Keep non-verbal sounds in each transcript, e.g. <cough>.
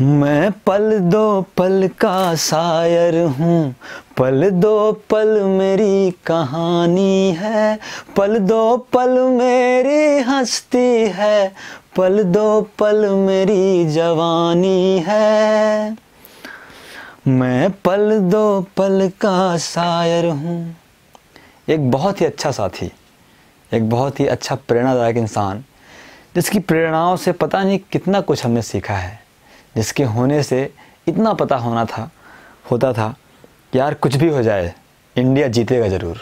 मैं पल दो पल का शायर हूँ पल दो पल मेरी कहानी है पल दो पल मेरी हस्ती है पल दो पल मेरी जवानी है मैं पल दो पल का शायर हूँ एक बहुत ही अच्छा साथी एक बहुत ही अच्छा प्रेरणादायक इंसान जिसकी प्रेरणाओं से पता नहीं कितना कुछ हमने सीखा है जिसके होने से इतना पता होना था होता था यार कुछ भी हो जाए इंडिया जीतेगा ज़रूर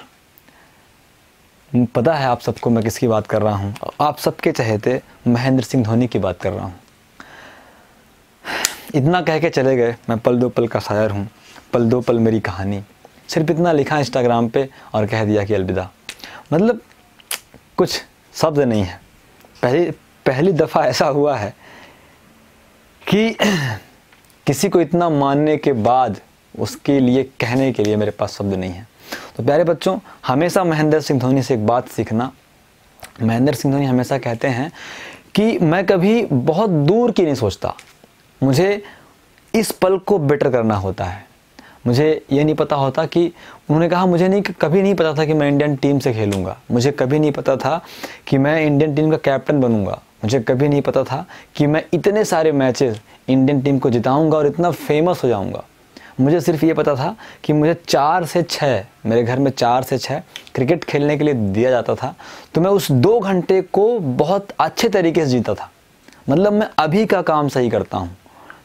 पता है आप सबको मैं किसकी बात कर रहा हूँ आप सबके चहेते महेंद्र सिंह धोनी की बात कर रहा हूँ इतना कह के चले गए मैं पल दो पल का शायर हूँ पल दो पल मेरी कहानी सिर्फ इतना लिखा इंस्टाग्राम पे और कह दिया कि अलविदा मतलब कुछ शब्द नहीं है पहली पहली दफ़ा ऐसा हुआ है कि किसी को इतना मानने के बाद उसके लिए कहने के लिए मेरे पास शब्द नहीं है तो प्यारे बच्चों हमेशा महेंद्र सिंह धोनी से एक बात सीखना महेंद्र सिंह धोनी हमेशा कहते हैं कि मैं कभी बहुत दूर की नहीं सोचता मुझे इस पल को बेटर करना होता है मुझे ये नहीं पता होता कि उन्होंने कहा मुझे नहीं कभी नहीं पता था कि मैं इंडियन टीम से खेलूँगा मुझे कभी नहीं पता था कि मैं इंडियन टीम का कैप्टन बनूँगा मुझे कभी नहीं पता था कि मैं इतने सारे मैचेस इंडियन टीम को जिताऊंगा और इतना फेमस हो जाऊंगा मुझे सिर्फ ये पता था कि मुझे चार से छः मेरे घर में चार से छः क्रिकेट खेलने के लिए दिया जाता था तो मैं उस दो घंटे को बहुत अच्छे तरीके से जीता था मतलब मैं अभी का काम सही करता हूँ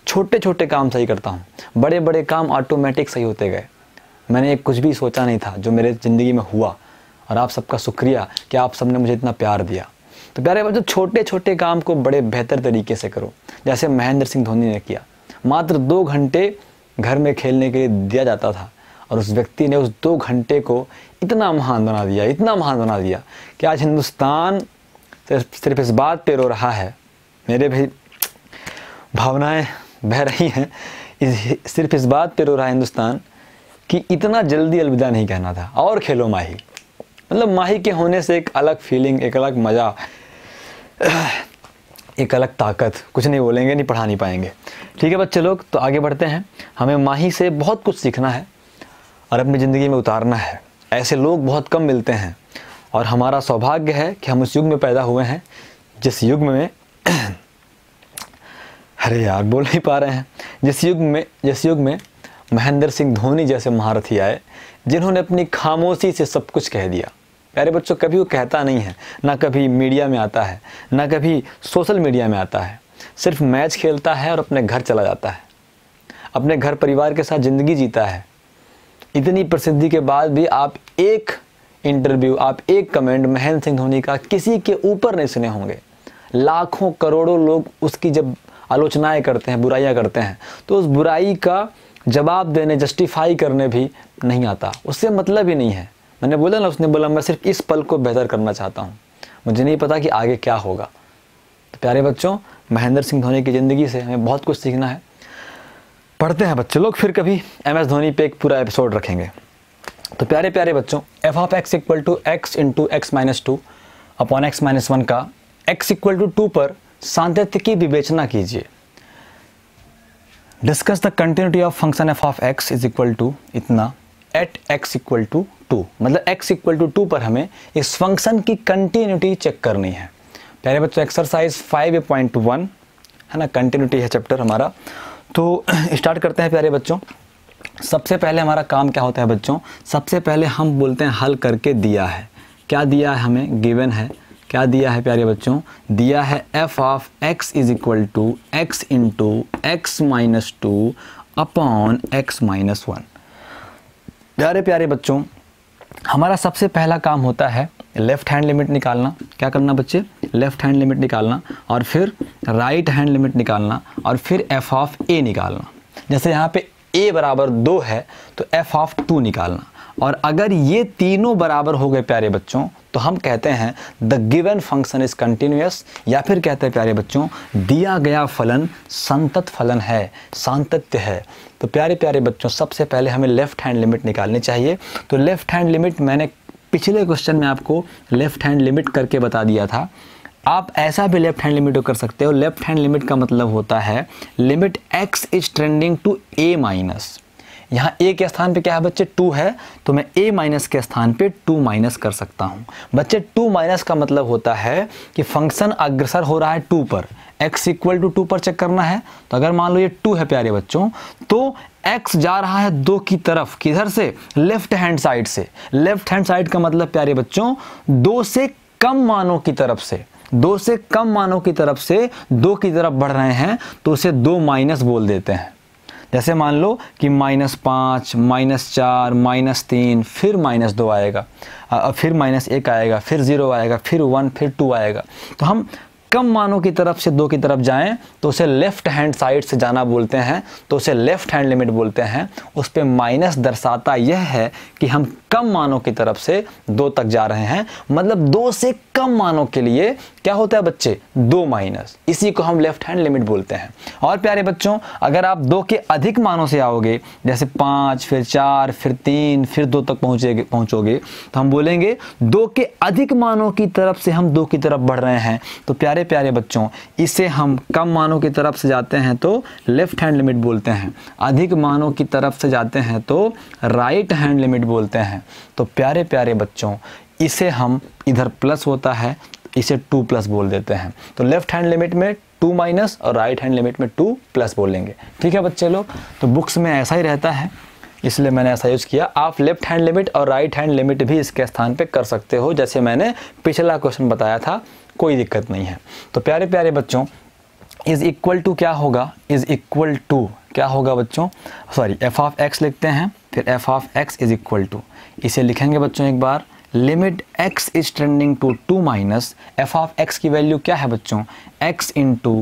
छोटे छोटे काम सही करता हूँ बड़े बड़े काम ऑटोमेटिक सही होते गए मैंने कुछ भी सोचा नहीं था जो मेरे ज़िंदगी में हुआ और आप सबका शुक्रिया कि आप सबने मुझे इतना प्यार दिया तो प्यारे बच्चों छोटे छोटे काम को बड़े बेहतर तरीके से करो जैसे महेंद्र सिंह धोनी ने किया मात्र दो घंटे घर में खेलने के लिए दिया जाता था और उस व्यक्ति ने उस दो घंटे को इतना महान बना दिया इतना महान बना दिया कि आज हिंदुस्तान सिर्फ इस बात पर रो रहा है मेरे भी भावनाएं बह रही हैं इस, सिर्फ इस बात पर रो रहा है हिंदुस्तान कि इतना जल्दी अलविदा नहीं कहना था और खेलो माही मतलब माही के होने से एक अलग फीलिंग एक अलग मज़ा <sighs> एक अलग ताकत कुछ नहीं बोलेंगे नहीं पढ़ा नहीं पाएंगे ठीक है बच्चे लोग तो आगे बढ़ते हैं हमें माही से बहुत कुछ सीखना है और अपनी ज़िंदगी में उतारना है ऐसे लोग बहुत कम मिलते हैं और हमारा सौभाग्य है कि हम उस युग में पैदा हुए हैं जिस युग में <clears throat> अरे यार बोल नहीं पा रहे हैं जिस युग में जिस युग में महेंद्र सिंह धोनी जैसे महारथी आए जिन्होंने अपनी खामोशी से सब कुछ कह दिया प्यारे बच्चों कभी वो कहता नहीं है ना कभी मीडिया में आता है ना कभी सोशल मीडिया में आता है सिर्फ मैच खेलता है और अपने घर चला जाता है अपने घर परिवार के साथ ज़िंदगी जीता है इतनी प्रसिद्धि के बाद भी आप एक इंटरव्यू आप एक कमेंट महेंद्र सिंह धोनी का किसी के ऊपर नहीं सुने होंगे लाखों करोड़ों लोग उसकी जब आलोचनाएं करते हैं बुराइयां करते हैं तो उस बुराई का जवाब देने जस्टिफाई करने भी नहीं आता उससे मतलब ही नहीं है मैंने बोला ना उसने बोला मैं सिर्फ इस पल को बेहतर करना चाहता हूँ मुझे नहीं पता कि आगे क्या होगा तो प्यारे बच्चों महेंद्र सिंह धोनी की ज़िंदगी से हमें बहुत कुछ सीखना है पढ़ते हैं बच्चे लोग फिर कभी एम एस धोनी पे एक पूरा एपिसोड रखेंगे तो प्यारे प्यारे बच्चों F of X equal to X into x minus two upon x minus one का एक्स इक्वल टू टू पर सांतत्य की विवेचना कीजिए discuss the continuity of function F of x is equal to इतना at X equal to two मतलब x equal to two पर हमें इस फंक्शन की कंटिन्यूटी चेक करनी है प्यारे बच्चों एक्सरसाइज फाइव पॉइंट वन है ना कंटिन्यूटी है चैप्टर हमारा तो स्टार्ट <clears throat> करते हैं प्यारे बच्चों सबसे पहले हमारा काम क्या होता है बच्चों सबसे पहले हम बोलते हैं हल करके दिया है क्या दिया है हमें गिवन है क्या दिया है प्यारे बच्चों दिया है F of x is equal to X into x minus two upon x minus one प्यारे प्यारे बच्चों हमारा सबसे पहला काम होता है लेफ़्ट हैंड लिमिट निकालना क्या करना बच्चे लेफ़्ट हैंड लिमिट निकालना और फिर राइट हैंड लिमिट निकालना और फिर एफ ऑफ ए निकालना जैसे यहाँ पे ए बराबर दो है तो एफ ऑफ टू निकालना और अगर ये तीनों बराबर हो गए प्यारे बच्चों तो हम कहते हैं the given function is continuous या फिर कहते हैं प्यारे बच्चों दिया गया फलन संतत फलन है सांतत्य है तो प्यारे प्यारे बच्चों सबसे पहले हमें लेफ़्ट हैंड लिमिट निकालनी चाहिए तो लेफ़्ट हैंड लिमिट मैंने पिछले क्वेश्चन में आपको लेफ़्ट हैंड लिमिट करके बता दिया था आप ऐसा भी लेफ्ट हैंड लिमिट कर सकते हो लेफ्ट हैंड लिमिट का मतलब होता है limit x is trending to A minus यहाँ ए के स्थान पे क्या है बच्चे टू है तो मैं ए माइनस के स्थान पे टू माइनस कर सकता हूँ बच्चे टू माइनस का मतलब होता है कि फंक्शन अग्रसर हो रहा है टू पर एक्स इक्वल टू टू पर चेक करना है तो अगर मान लो ये टू है प्यारे बच्चों तो एक्स जा रहा है दो की तरफ किधर से लेफ्ट हैंड साइड से लेफ्ट हैंड साइड का मतलब प्यारे बच्चों दो से कम मानों की तरफ से दो से कम मानों की तरफ से दो की तरफ बढ़ रहे हैं तो उसे दो माइनस बोल देते हैं जैसे मान लो कि माइनस पाँच माइनस चार माइनस तीन फिर माइनस दो आएगा फिर माइनस एक आएगा फिर ज़ीरो आएगा फिर वन फिर टू आएगा तो हम कम मानों की तरफ से दो की तरफ जाएं तो उसे लेफ़्ट हैंड साइड से जाना बोलते हैं तो उसे लेफ़्ट हैंड लिमिट बोलते हैं उस पर माइनस दर्शाता यह है कि हम कम मानों की तरफ से दो तक जा रहे हैं मतलब दो से कम मानों के लिए क्या होता है बच्चे दो माइनस इसी को हम लेफ्ट हैंड लिमिट बोलते हैं और प्यारे बच्चों अगर आप दो के अधिक मानों से आओगे जैसे पाँच फिर चार फिर तीन फिर दो तक पहुँचेगे पहुँचोगे तो हम बोलेंगे दो के अधिक मानों की तरफ से हम दो की तरफ बढ़ रहे हैं तो प्यारे प्यारे बच्चों इसे हम कम मानों की तरफ से जाते हैं तो लेफ्ट हैंड लिमिट बोलते हैं अधिक मानों की तरफ से जाते हैं तो राइट हैंड लिमिट बोलते हैं हैं तो प्यारे प्यारे बच्चों इसे हम इधर प्लस होता है इसे टू प्लस बोल देते हैं तो लेफ्ट हैंड लिमिट में टू माइनस और राइट हैंड लिमिट में टू प्लस बोलेंगे ठीक है बच्चे लोग तो बुक्स में ऐसा ही रहता है इसलिए मैंने ऐसा यूज़ किया आप लेफ्ट हैंड लिमिट और राइट हैंड लिमिट भी इसके स्थान पे कर सकते हो जैसे मैंने पिछला क्वेश्चन बताया था कोई दिक्कत नहीं है तो प्यारे प्यारे बच्चों इज़ इक्वल टू क्या होगा इज़ इक्वल टू क्या होगा बच्चों सॉरी एफ ऑफ एक्स लिखते हैं फिर F of x is equal to इसे लिखेंगे बच्चों एक बार limit x is trending to two minus F of X की वैल्यू क्या है बच्चों x into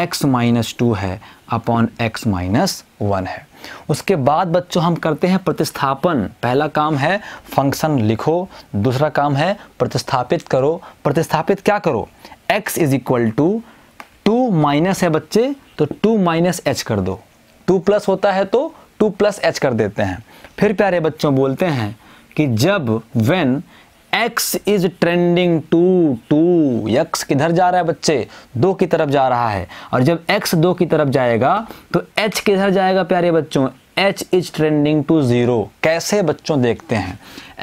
x minus two है अपॉन x माइनस वन है उसके बाद बच्चों हम करते हैं प्रतिस्थापन पहला काम है फंक्शन लिखो दूसरा काम है प्रतिस्थापित करो प्रतिस्थापित क्या करो x is equal to two minus है बच्चे तो टू माइनस एच कर दो टू प्लस होता है तो टू प्लस एच कर देते हैं फिर प्यारे बच्चों बोलते हैं कि जब when X is trending to two X किधर जा रहा है बच्चे दो की तरफ जा रहा है और जब एक्स दो की तरफ जाएगा तो एच किधर जाएगा प्यारे बच्चों H is trending to zero कैसे बच्चों देखते हैं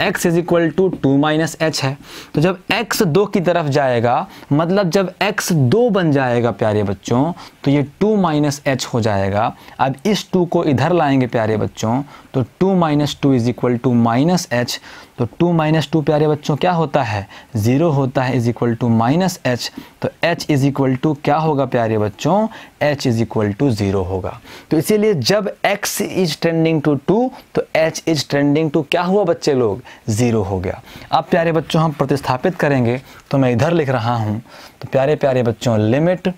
x is equal to two minus H है तो जब x दो की तरफ जाएगा मतलब जब x दो बन जाएगा प्यारे बच्चों तो ये टू माइनस एच हो जाएगा अब इस टू को इधर लाएंगे प्यारे बच्चों तो two minus two is equal to minus H तो टू माइनस टू प्यारे बच्चों क्या होता है ज़ीरो होता है is equal to minus H तो एच इज इक्वल टू क्या होगा प्यारे बच्चों H is equal to zero होगा तो इसीलिए जब X is trending to two तो एच इज ट्रेंडिंग टू क्या हुआ बच्चे लोग ज़ीरो हो गया अब प्यारे बच्चों हम प्रतिस्थापित करेंगे तो मैं इधर लिख रहा हूँ तो प्यारे प्यारे बच्चों limit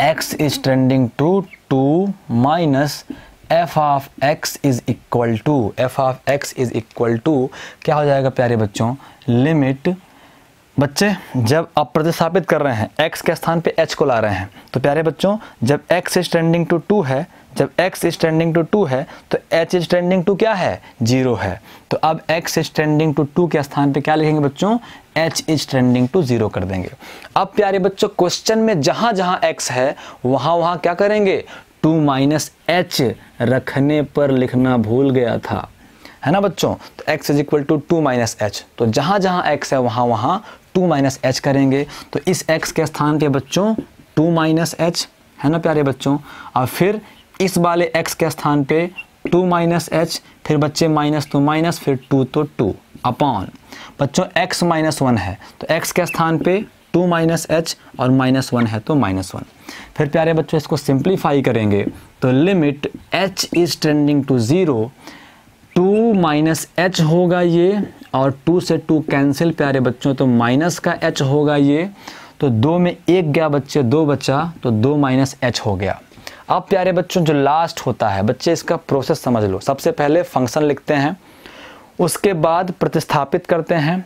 x is trending to two minus F of X is equal to F of X is equal to क्या हो जाएगा प्यारे बच्चों लिमिट बच्चे जब आप प्रतिस्थापित कर रहे हैं x के स्थान पे h को ला रहे हैं तो प्यारे बच्चों जब x is tending to two है जब x is tending to two है तो h इज टेंडिंग टू क्या है जीरो है तो अब x is tending to two के स्थान पे क्या लिखेंगे बच्चों h is tending to zero कर देंगे अब प्यारे बच्चों क्वेश्चन में जहां जहां x है वहां वहां क्या करेंगे टू माइनस एच रखने पर लिखना भूल गया था है ना बच्चों तो x is equal to two minus H तो जहां जहां x है वहां वहां टू माइनस एच करेंगे तो इस x के स्थान पे बच्चों टू माइनस एच है ना प्यारे बच्चों और फिर इस वाले x के स्थान पे टू माइनस एच फिर बच्चे माइनस टू माइनस फिर टू तो टू अपॉन बच्चों x माइनस वन है तो x के स्थान पे टू माइनस एच और माइनस वन है तो माइनस वन फिर प्यारे बच्चों इसको सिंप्लीफाई करेंगे तो limit H is trending to zero two minus H होगा ये और टू से टू कैंसिल प्यारे बच्चों तो माइनस का एच होगा ये तो दो में एक गया बच्चे दो बचा तो दो माइनस एच हो गया अब प्यारे बच्चों जो लास्ट होता है बच्चे इसका प्रोसेस समझ लो सबसे पहले फंक्शन लिखते हैं उसके बाद प्रतिस्थापित करते हैं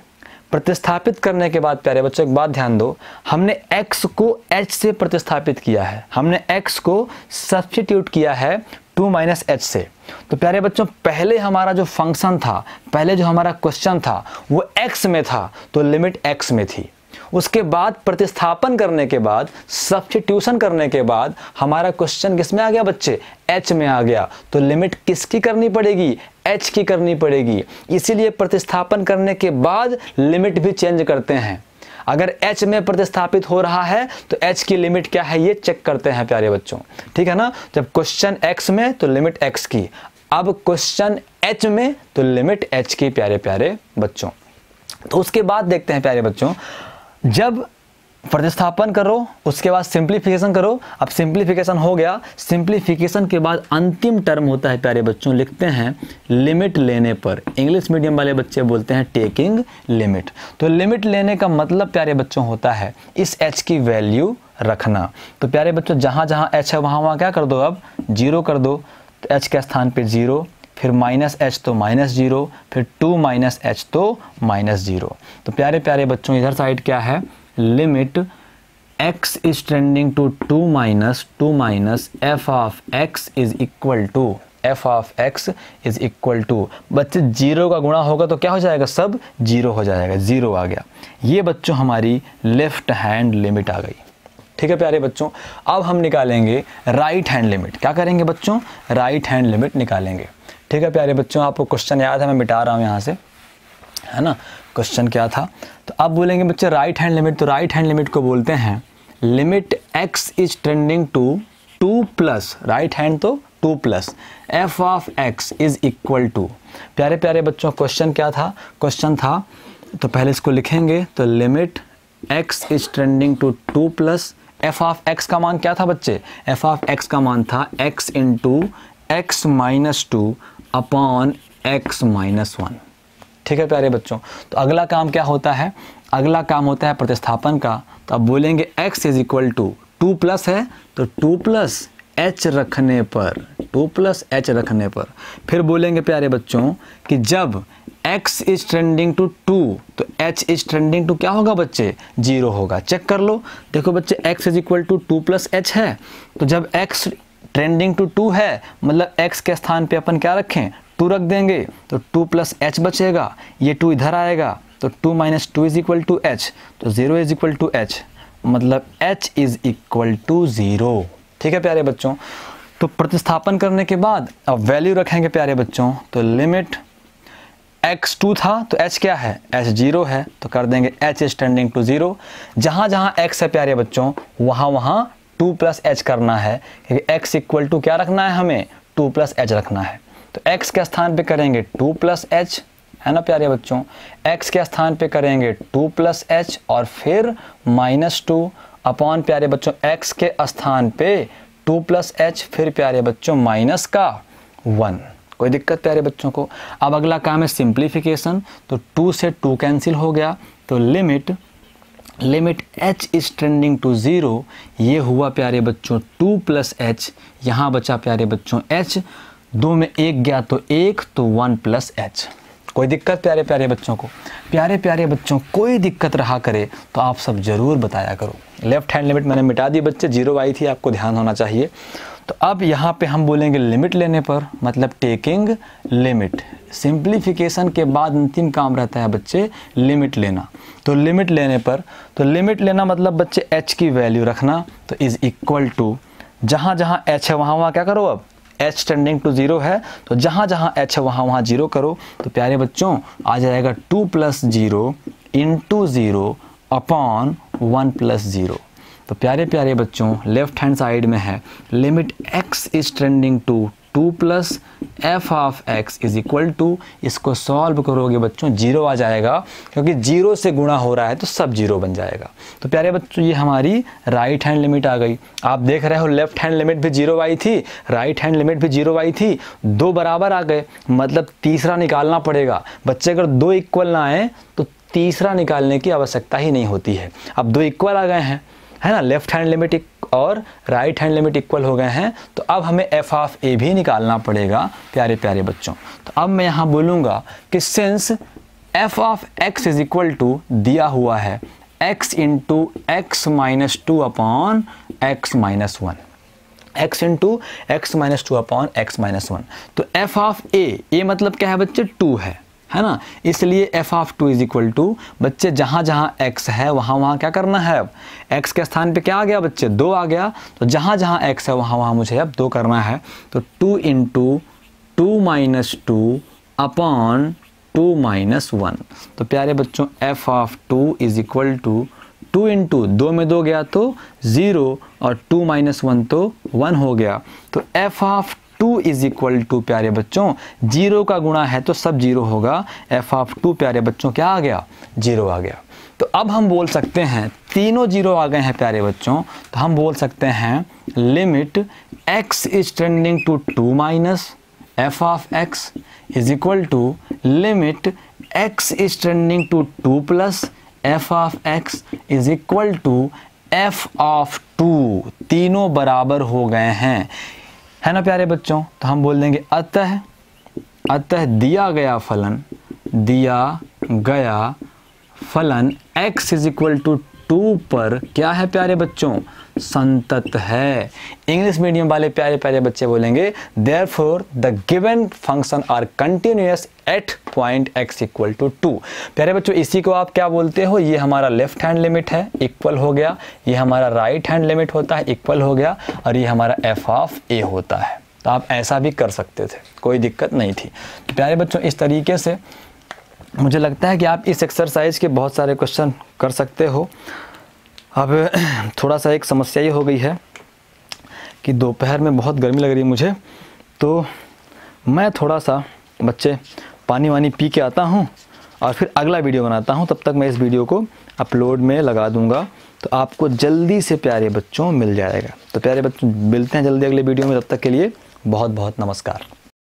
प्रतिस्थापित करने के बाद प्यारे बच्चों एक बात ध्यान दो हमने x को h से प्रतिस्थापित किया है हमने x को सब्सटीट्यूट किया है टू माइनस एच से तो प्यारे बच्चों पहले हमारा जो फंक्शन था पहले जो हमारा क्वेश्चन था वो एक्स में था तो लिमिट एक्स में थी उसके बाद प्रतिस्थापन करने के बाद सब्सटीट्यूशन करने के बाद हमारा क्वेश्चन किस में आ गया बच्चे एच में आ गया तो लिमिट किसकी करनी पड़ेगी एच की करनी पड़ेगी इसीलिए प्रतिस्थापन करने के बाद लिमिट भी चेंज करते हैं अगर एच में प्रतिस्थापित हो रहा है तो एच की लिमिट क्या है ये चेक करते हैं प्यारे बच्चों ठीक है ना जब क्वेश्चन एक्स में तो लिमिट एक्स की अब क्वेश्चन एच में तो लिमिट एच की प्यारे प्यारे बच्चों तो उसके बाद देखते हैं प्यारे बच्चों जब प्रतिस्थापन करो उसके बाद सिंप्लीफिकेशन करो अब सिंप्लीफिकेशन हो गया सिंप्लीफिकेशन के बाद अंतिम टर्म होता है प्यारे बच्चों लिखते हैं लिमिट लेने पर इंग्लिश मीडियम वाले बच्चे बोलते हैं टेकिंग लिमिट तो लिमिट लेने का मतलब प्यारे बच्चों होता है इस एच की वैल्यू रखना तो प्यारे बच्चों जहाँ जहाँ एच है वहाँ वहाँ क्या कर दो अब जीरो कर दो तो एच के स्थान पर जीरो फिर माइनस एच तो माइनस जीरो फिर टू माइनस एच तो माइनस ज़ीरो तो प्यारे प्यारे बच्चों इधर साइड क्या है limit x is trending to two minus two minus F of x is equal to f of x is equal to बच्चे जीरो का गुणा होगा तो क्या हो जाएगा सब जीरो हो जाएगा जीरो आ गया ये बच्चों हमारी लेफ्ट हैंड लिमिट आ गई ठीक है प्यारे बच्चों अब हम निकालेंगे राइट हैंड लिमिट क्या करेंगे बच्चों राइट हैंड लिमिट निकालेंगे ठीक है प्यारे बच्चों आपको क्वेश्चन याद है मैं मिटा रहा हूँ यहाँ से है ना क्वेश्चन क्या था तो आप बोलेंगे बच्चे राइट हैंड लिमिट तो राइट हैंड लिमिट को बोलते हैं limit x is trending to two plus right hand तो two plus F of x is equal to प्यारे प्यारे बच्चों क्वेश्चन क्या था क्वेश्चन था तो पहले इसको लिखेंगे तो limit x is trending to two plus F of x का मान क्या था बच्चे एफ ऑफ एक्स का मान था x into x minus two upon x minus one ठीक है प्यारे बच्चों तो अगला काम क्या होता है अगला काम होता है प्रतिस्थापन का तो अब बोलेंगे x is equal to two plus है तो टू प्लस एच रखने पर टू प्लस एच रखने पर फिर बोलेंगे प्यारे बच्चों कि जब x is trending to two तो h इज ट्रेंडिंग टू क्या होगा बच्चे जीरो होगा चेक कर लो देखो बच्चे x is equal to two plus h है तो जब x ट्रेंडिंग टू टू है मतलब एक्स के स्थान पे अपन क्या रखें टू रख देंगे तो टू प्लस एच बचेगा ये टू इधर आएगा तो two minus two is equal to h तो zero is equal to h मतलब h is equal to zero ठीक है प्यारे बच्चों तो प्रतिस्थापन करने के बाद अब वैल्यू रखेंगे प्यारे बच्चों तो लिमिट एक्स टू था तो एच क्या है एच जीरो है तो कर देंगे h is tending to zero जहां जहां एक्स है प्यारे बच्चों वहां वहां टू प्लस एच करना है क्योंकि एक्स इक्वल टू क्या रखना है हमें टू प्लस एच रखना है तो एक्स के स्थान पे करेंगे टू प्लस एच है ना प्यारे बच्चों एक्स के स्थान पे करेंगे टू प्लस एच और फिर माइनस टू अपॉन प्यारे बच्चों एक्स के स्थान पे टू प्लस एच फिर प्यारे बच्चों माइनस का वन कोई दिक्कत प्यारे बच्चों को अब अगला काम है सिंप्लीफिकेशन तो टू से टू कैंसिल हो गया तो limit limit H is trending to zero ये हुआ प्यारे बच्चों टू प्लस एच यहाँ बचा प्यारे बच्चों एच दो में एक गया तो एक तो वन प्लस एच कोई दिक्कत प्यारे प्यारे बच्चों को प्यारे प्यारे बच्चों कोई दिक्कत रहा करे तो आप सब ज़रूर बताया करो लेफ़्ट हैंड लिमिट मैंने मिटा दी बच्चे जीरो आई थी आपको ध्यान होना चाहिए तो अब यहाँ पे हम बोलेंगे लिमिट लेने पर मतलब टेकिंग लिमिट सिंप्लीफिकेशन के बाद अंतिम काम रहता है बच्चे लिमिट लेना तो लिमिट लेने पर तो लिमिट लेना मतलब बच्चे h की वैल्यू रखना तो इज़ इक्वल टू जहाँ जहाँ h है वहाँ वहाँ क्या करो अब h टेंडिंग टू ज़ीरो है तो जहाँ जहाँ h है वहाँ वहाँ जीरो करो तो प्यारे बच्चों आ जाएगा two plus zero into zero upon one plus zero तो प्यारे प्यारे बच्चों लेफ्ट हैंड साइड में है limit x is trending to two plus F of x is equal to इसको सॉल्व करोगे बच्चों जीरो आ जाएगा क्योंकि जीरो से गुणा हो रहा है तो सब जीरो बन जाएगा तो प्यारे बच्चों ये हमारी राइट हैंड लिमिट आ गई आप देख रहे हो लेफ्ट हैंड लिमिट भी जीरो आई थी राइट हैंड लिमिट भी जीरो आई थी दो बराबर आ गए मतलब तीसरा निकालना पड़ेगा बच्चे अगर दो इक्वल ना आए तो तीसरा निकालने की आवश्यकता ही नहीं होती है अब दो इक्वल आ गए हैं है ना लेफ्ट हैंड लिमिट और राइट हैंड लिमिट इक्वल हो गए हैं तो अब हमें एफ ऑफ ए भी निकालना पड़ेगा प्यारे प्यारे बच्चों तो अब मैं यहाँ बोलूँगा कि since f of x is equal to दिया हुआ है x into x minus two upon x minus one x into x minus two upon x minus one तो एफ ऑफ ए ये मतलब क्या है बच्चे टू है है ना इसलिए f of two is equal to बच्चे जहां जहां एक्स है वहां वहां क्या करना है अब एक्स के स्थान पे क्या आ गया बच्चे दो आ गया तो जहां जहां एक्स है वहां वहां मुझे अब दो करना है तो two into two minus two upon two minus one तो प्यारे बच्चों F of two is equal to two into दो में दो गया तो ज़ीरो और टू माइनस वन तो वन हो गया तो f of two is equal to प्यारे बच्चों जीरो का गुणा है तो सब जीरो होगा एफ ऑफ टू प्यारे बच्चों क्या आ गया जीरो आ गया तो अब हम बोल सकते हैं तीनों जीरो आ गए हैं प्यारे बच्चों तो हम बोल सकते हैं limit x is trending to two minus F of x is equal to limit x is trending to two plus F of x is equal to F of two तीनों बराबर हो गए हैं है ना प्यारे बच्चों तो हम बोल देंगे अतः अतः दिया गया फलन दिया गया फलन x is equal to two पर क्या है प्यारे बच्चों संतत है इंग्लिश मीडियम वाले प्यारे प्यारे बच्चे बोलेंगे therefore the given function are continuous at point x equal to two प्यारे बच्चों इसी को आप क्या बोलते हो ये हमारा लेफ्ट हैंड लिमिट है इक्वल हो गया ये हमारा राइट right हैंड लिमिट होता है इक्वल हो गया और ये हमारा एफ ऑफ ए होता है तो आप ऐसा भी कर सकते थे कोई दिक्कत नहीं थी तो प्यारे बच्चों इस तरीके से मुझे लगता है कि आप इस एक्सरसाइज के बहुत सारे क्वेश्चन कर सकते हो अब <clears throat> थोड़ा सा एक समस्या ये हो गई है कि दोपहर में बहुत गर्मी लग रही है मुझे तो मैं थोड़ा सा बच्चे पानी वानी पी के आता हूँ और फिर अगला वीडियो बनाता हूँ तब तक मैं इस वीडियो को अपलोड में लगा दूँगा तो आपको जल्दी से प्यारे बच्चों मिल जाएगा तो प्यारे बच्चों मिलते हैं जल्दी अगले वीडियो में तब तक के लिए बहुत बहुत नमस्कार